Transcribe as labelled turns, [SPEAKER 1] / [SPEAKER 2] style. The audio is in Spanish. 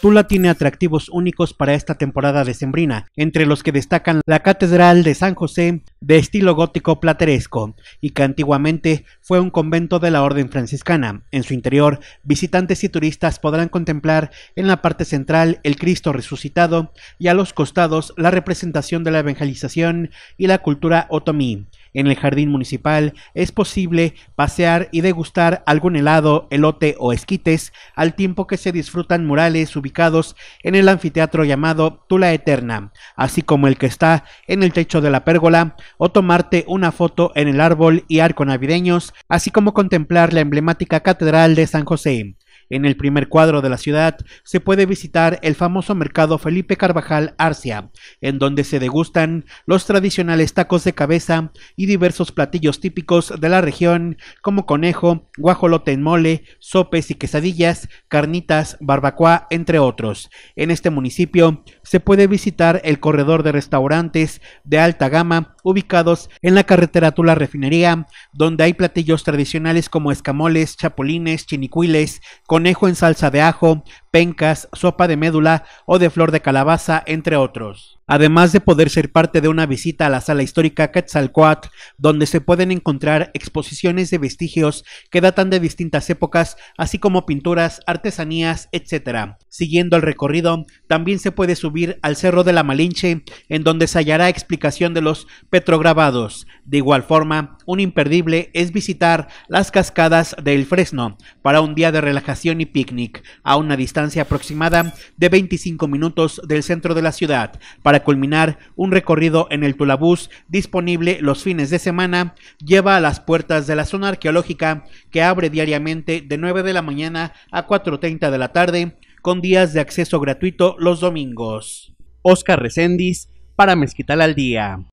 [SPEAKER 1] Tula tiene atractivos únicos para esta temporada decembrina, entre los que destacan la Catedral de San José, de estilo gótico plateresco, y que antiguamente fue un convento de la Orden Franciscana. En su interior, visitantes y turistas podrán contemplar en la parte central el Cristo resucitado y a los costados la representación de la evangelización y la cultura otomí. En el jardín municipal es posible pasear y degustar algún helado, elote o esquites, al tiempo que se disfrutan murales ubicados en el anfiteatro llamado Tula Eterna, así como el que está en el techo de la pérgola, o tomarte una foto en el árbol y arco navideños, así como contemplar la emblemática Catedral de San José. En el primer cuadro de la ciudad se puede visitar el famoso mercado Felipe Carvajal Arcia, en donde se degustan los tradicionales tacos de cabeza y diversos platillos típicos de la región, como conejo, guajolote en mole, sopes y quesadillas, carnitas, barbacoa, entre otros. En este municipio se puede visitar el corredor de restaurantes de alta gama ubicados en la carretera Tula Refinería, donde hay platillos tradicionales como escamoles, chapulines, chinicuiles, conejo en salsa de ajo, pencas, sopa de médula o de flor de calabaza, entre otros además de poder ser parte de una visita a la sala histórica Quetzalcoatl, donde se pueden encontrar exposiciones de vestigios que datan de distintas épocas, así como pinturas, artesanías, etc. Siguiendo el recorrido, también se puede subir al Cerro de la Malinche, en donde se hallará explicación de los petrograbados. De igual forma, un imperdible es visitar las cascadas del Fresno para un día de relajación y picnic a una distancia aproximada de 25 minutos del centro de la ciudad para culminar un recorrido en el Tulabús disponible los fines de semana lleva a las puertas de la zona arqueológica que abre diariamente de 9 de la mañana a 4.30 de la tarde con días de acceso gratuito los domingos. Oscar Recendis para Mezquital al Día.